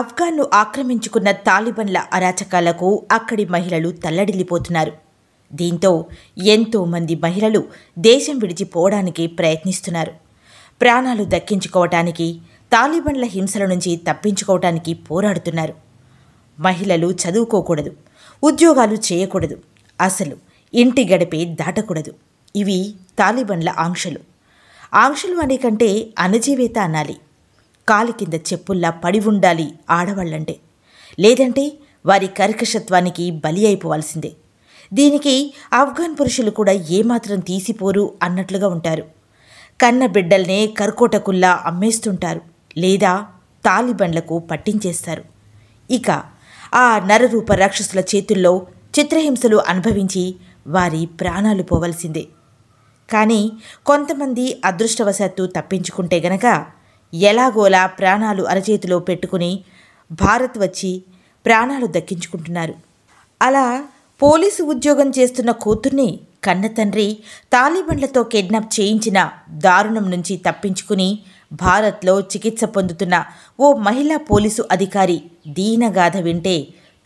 ఆఫ్ఘాన్ను ఆక్రమించుకున్న తాలిబన్ల అరాచకాలకు అక్కడి మహిళలు తల్లడిల్లిపోతున్నారు దీంతో ఎంతోమంది మహిళలు దేశం విడిచిపోవడానికి ప్రయత్నిస్తున్నారు ప్రాణాలు దక్కించుకోవటానికి తాలిబన్ల హింసల నుంచి తప్పించుకోవటానికి పోరాడుతున్నారు మహిళలు చదువుకోకూడదు ఉద్యోగాలు చేయకూడదు అసలు ఇంటి గడిపే దాటకూడదు ఇవి తాలిబన్ల ఆంక్షలు ఆంక్షలు అనే కంటే అణజీవేత అనాలి కాలి కింద చెప్పుల్లా పడి ఉండాలి ఆడవాళ్ళంటే లేదంటే వారి కర్కశత్వానికి బలి అయిపోవాల్సిందే దీనికి ఆఫ్ఘాన్ పురుషులు కూడా ఏమాత్రం తీసిపోరు అన్నట్లుగా ఉంటారు కన్న బిడ్డల్నే కర్కోటకుల్లా అమ్మేస్తుంటారు లేదా తాలిబన్లకు పట్టించేస్తారు ఇక ఆ నరరూప రాక్షసుల చేతుల్లో చిత్రహింసలు అనుభవించి వారి ప్రాణాలు పోవలసిందే కానీ కొంతమంది అదృష్టవశాత్తు తప్పించుకుంటే గనక ఎలాగోలా ప్రాణాలు అరచేతిలో పెట్టుకుని భారత్ వచ్చి ప్రాణాలు దక్కించుకుంటున్నారు అలా పోలీసు ఉద్యోగం చేస్తున్న కూతుర్ని కన్న తండ్రి తాలిబన్లతో కిడ్నాప్ చేయించిన దారుణం నుంచి తప్పించుకుని భారత్లో చికిత్స పొందుతున్న ఓ మహిళా పోలీసు అధికారి దీనగాథ వింటే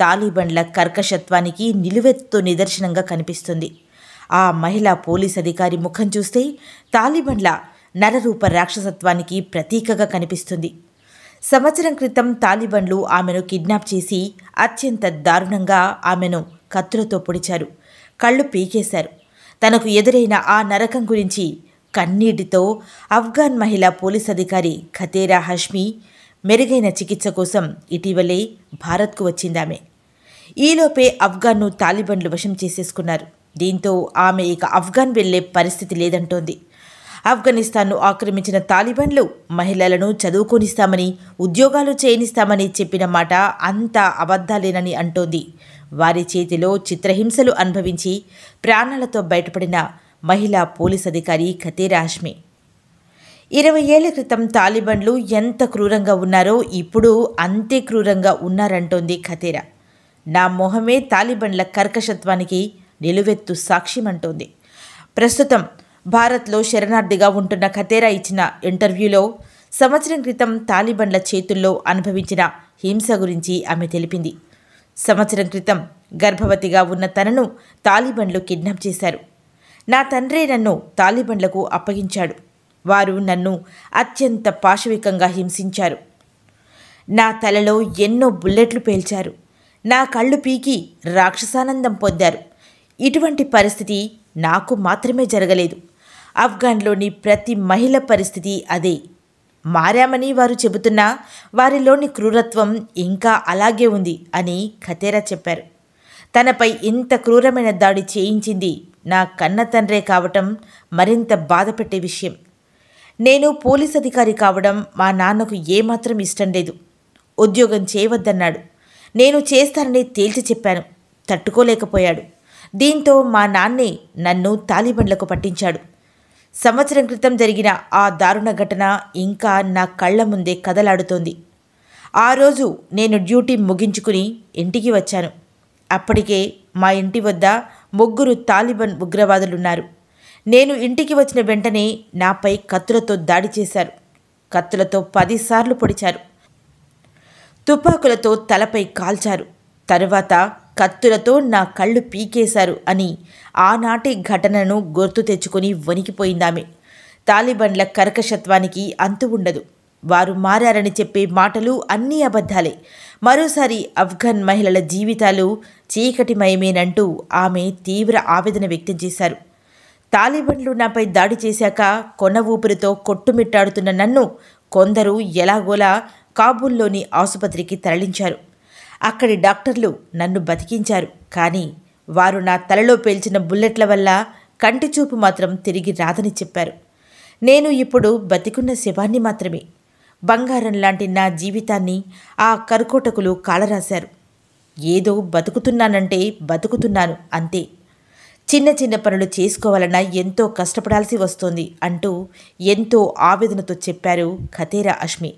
తాలిబన్ల కర్కశత్వానికి నిలువెత్తు నిదర్శనంగా కనిపిస్తుంది ఆ మహిళా పోలీస్ అధికారి ముఖం చూస్తే తాలిబన్ల నరరూప రాక్షసత్వానికి ప్రతీకగా కనిపిస్తుంది సంవత్సరం క్రితం తాలిబన్లు ఆమెను కిడ్నాప్ చేసి అత్యంత దారుణంగా ఆమెను కత్తులతో పొడిచారు కళ్ళు పీకేశారు తనకు ఎదురైన ఆ నరకం గురించి కన్నీటితో ఆఫ్ఘాన్ మహిళ పోలీస్ అధికారి ఖతేరా హష్మి మెరుగైన చికిత్స కోసం ఇటీవలే భారత్కు వచ్చిందామె ఈలోపే ఆఫ్ఘాన్ను తాలిబన్లు వశం చేసేసుకున్నారు దీంతో ఆమె ఇక ఆఫ్ఘాన్ వెళ్లే పరిస్థితి లేదంటోంది ఆఫ్ఘనిస్తాన్ను ఆక్రమించిన తాలిబాన్లు మహిళలను చదువుకొనిస్తామని ఉద్యోగాలు చేయనిస్తామని చెప్పిన మాట అంతా అబద్ధాలేనని అంటోంది వారి చేతిలో చిత్రహింసలు అనుభవించి ప్రాణాలతో బయటపడిన మహిళా పోలీస్ అధికారి కతేరాష్మి ఇరవై ఏళ్ల క్రితం తాలిబాన్లు ఎంత క్రూరంగా ఉన్నారో ఇప్పుడు అంతే క్రూరంగా ఉన్నారంటోంది ఖతేరా నా మొహమే తాలిబాన్ల కర్కశత్వానికి నిలువెత్తు సాక్ష్యం అంటోంది ప్రస్తుతం భారత్లో శరణార్థిగా ఉంటున్న ఖతేరా ఇచ్చిన ఇంటర్వ్యూలో సంవత్సరం క్రితం తాలిబన్ల చేతుల్లో అనుభవించిన హింస గురించి ఆమె తెలిపింది సంవత్సరం క్రితం గర్భవతిగా ఉన్న తనను తాలిబన్లు కిడ్నాప్ చేశారు నా తండ్రే నన్ను తాలిబన్లకు అప్పగించాడు వారు నన్ను అత్యంత పాశవికంగా హింసించారు నా తలలో ఎన్నో బుల్లెట్లు పేల్చారు నా కళ్ళు పీకి రాక్షసానందం పొందారు ఇటువంటి పరిస్థితి నాకు మాత్రమే జరగలేదు ఆఫ్ఘన్లోని ప్రతి మహిళ పరిస్థితి అదే మారామని వారు చెబుతున్నా వారిలోని క్రూరత్వం ఇంకా అలాగే ఉంది అని ఖతేరా చెప్పారు తనపై ఇంత క్రూరమైన దాడి చేయించింది నా కన్న తండ్రే కావటం మరింత బాధపెట్టే విషయం నేను పోలీస్ అధికారి కావడం మా నాన్నకు ఏమాత్రం ఇష్టం లేదు ఉద్యోగం చేయవద్దన్నాడు నేను చేస్తానని తేల్చి చెప్పాను తట్టుకోలేకపోయాడు దీంతో మా నాన్నే నన్ను తాలిబన్లకు పట్టించాడు సంవత్సరం క్రితం జరిగిన ఆ దారుణ ఘటన ఇంకా నా కళ్ళ ముందే కదలాడుతోంది ఆ రోజు నేను డ్యూటీ ముగించుకుని ఇంటికి వచ్చాను అప్పటికే మా ఇంటి వద్ద ముగ్గురు తాలిబన్ ఉగ్రవాదులున్నారు నేను ఇంటికి వచ్చిన వెంటనే నాపై కత్తులతో దాడి చేశారు కత్తులతో పదిసార్లు పొడిచారు తుపాకులతో తలపై కాల్చారు తరువాత కత్తులతో నా కళ్ళు పీకేశారు అని ఆనాటి ఘటనను గుర్తు తెచ్చుకొని వణికిపోయిందామె తాలిబన్ల కర్కశత్వానికి అంతు ఉండదు వారు మారారని చెప్పే మాటలు అన్నీ అబద్ధాలే మరోసారి అఫ్ఘన్ మహిళల జీవితాలు చీకటిమయమేనంటూ ఆమె తీవ్ర ఆవేదన వ్యక్తం చేశారు తాలిబన్లు నాపై దాడి చేశాక కొన ఊపిరితో కొట్టుమిట్టాడుతున్న నన్ను కొందరు ఎలాగోలా కాబూల్లోని ఆసుపత్రికి తరలించారు అక్కడి డాక్టర్లు నన్ను బతికించారు కానీ వారు నా తలలో పేల్చిన బుల్లెట్ల వల్ల కంటి చూపు మాత్రం తిరిగి రాదని చెప్పారు నేను ఇప్పుడు బతికున్న శవాన్ని మాత్రమే బంగారం లాంటి నా జీవితాన్ని ఆ కరుకోటకులు కాలరాశారు ఏదో బతుకుతున్నానంటే బతుకుతున్నాను అంతే చిన్న చిన్న పనులు చేసుకోవాలన్నా ఎంతో కష్టపడాల్సి వస్తోంది అంటూ ఎంతో ఆవేదనతో చెప్పారు ఖతేరా అష్మి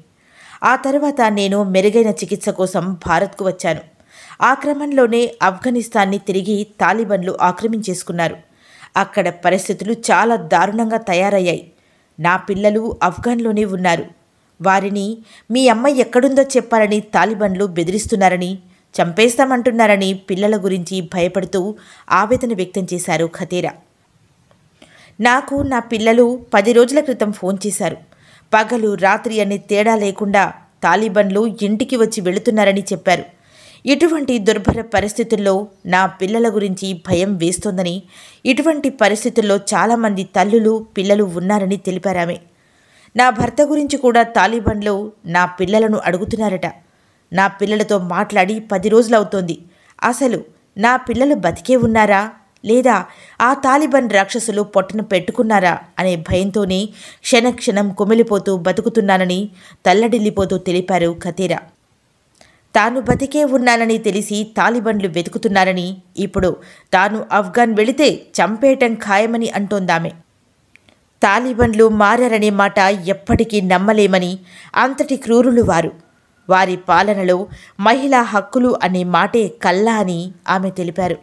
ఆ తర్వాత నేను మెరుగైన చికిత్స కోసం భారత్కు వచ్చాను ఆ క్రమంలోనే ఆఫ్ఘనిస్తాన్ని తిరిగి తాలిబన్లు ఆక్రమించేసుకున్నారు అక్కడ పరిస్థితులు చాలా దారుణంగా తయారయ్యాయి నా పిల్లలు ఆఫ్ఘన్లోనే ఉన్నారు వారిని మీ అమ్మాయి ఎక్కడుందో చెప్పాలని తాలిబన్లు బెదిరిస్తున్నారని చంపేస్తామంటున్నారని పిల్లల గురించి భయపడుతూ ఆవేదన వ్యక్తం చేశారు ఖతేరా నాకు నా పిల్లలు పది రోజుల క్రితం ఫోన్ చేశారు పగలు రాత్రి అనే తేడా లేకుండా తాలిబన్లు ఇంటికి వచ్చి వెళుతున్నారని చెప్పారు ఇటువంటి దుర్భర పరిస్థితుల్లో నా పిల్లల గురించి భయం వేస్తోందని ఇటువంటి పరిస్థితుల్లో చాలామంది తల్లులు పిల్లలు ఉన్నారని తెలిపారామె నా భర్త గురించి కూడా తాలిబన్లు నా పిల్లలను అడుగుతున్నారట నా పిల్లలతో మాట్లాడి పది రోజులవుతోంది అసలు నా పిల్లలు బతికే ఉన్నారా లేదా ఆ తాలిబన్ రాక్షసులు పొట్టన పెట్టుకున్నారా అనే భయంతోనే క్షణక్షణం కుమిలిపోతూ బతుకుతున్నానని తల్లడిల్లిపోతూ తెలిపారు ఖతీరా తాను బతికే ఉన్నానని తెలిసి తాలిబన్లు వెతుకుతున్నారని ఇప్పుడు తాను ఆఫ్ఘాన్ వెళితే చంపేయటం ఖాయమని అంటోందామె తాలిబన్లు మారారనే మాట ఎప్పటికీ నమ్మలేమని అంతటి క్రూరులు వారు వారి పాలనలో మహిళా హక్కులు అనే మాటే కల్లా అని ఆమె తెలిపారు